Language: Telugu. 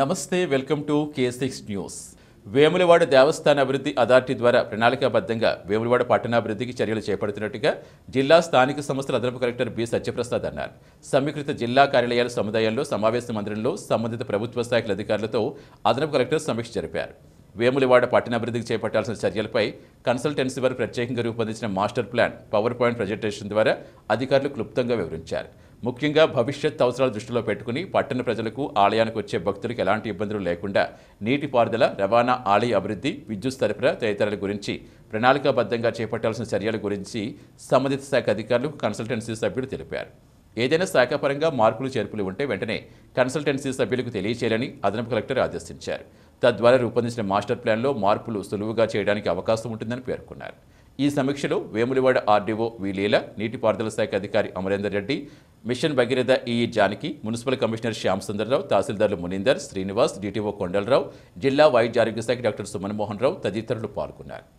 నమస్తే welcome to K six news Vemulawada దేవస్థాన అభివృద్ధి అథారిటీ ద్వారా ప్రణాళికాబద్ధంగా వేములవాడ పట్టణాభివృద్ధికి చర్యలు చేపడుతున్నట్టుగా జిల్లా స్థానిక సంస్థల అదనపు కలెక్టర్ బి సత్యప్రసాద్ అన్నారు సమీకృత జిల్లా కార్యాలయాల సముదాయాల్లో సమావేశ మందిరంలో సంబంధిత ప్రభుత్వ శాఖల అధికారులతో అదనపు కలెక్టర్ సమీక్ష జరిపారు వేములవాడ పట్టణాభివృద్ధికి చేపట్టాల్సిన చర్యలపై కన్సల్టెన్సీ వారు ప్రత్యేకంగా రూపొందించిన master plan power point presentation ద్వారా అధికారులు క్లుప్తంగా వివరించారు ముఖ్యంగా భవిష్యత్ అవసరాల దృష్టిలో పెట్టుకుని పట్టణ ప్రజలకు ఆలయానికి వచ్చే భక్తులకు ఎలాంటి ఇబ్బందులు లేకుండా నీటిపారుదల రవాణా ఆలయ అభివృద్ధి విద్యుత్ సరఫరా తదితరాల గురించి ప్రణాళికాబద్ధంగా చేపట్టాల్సిన చర్యల గురించి సంబంధిత శాఖ అధికారులు కన్సల్టెన్సీ సభ్యులు తెలిపారు ఏదైనా శాఖపరంగా మార్పులు చేర్పులు ఉంటే వెంటనే కన్సల్టెన్సీ సభ్యులకు తెలియచేయాలని అదనపు కలెక్టర్ ఆదేశించారు తద్వారా రూపొందించిన మాస్టర్ ప్లాన్లో మార్పులు సులువుగా చేయడానికి అవకాశం ఉంటుందని పేర్కొన్నారు ఈ సమీక్షలో వేములవాడ ఆర్డీఓ వీలీల నీటిపారుదల శాఖ అధికారి అమరేందర్ రెడ్డి మిషన్ భగీరథ ఈ జానకి మున్సిపల్ కమిషనర్ శ్యామ్ సుందర్రావు తహసీల్దార్లు మునీందర్ శ్రీనివాస్ డిటిఓ కొండలరావు జిల్లా వైద్య ఆరోగ్య శాఖ డాక్టర్ సుమన్మోహన్ రావు తదితరులు పాల్గొన్నారు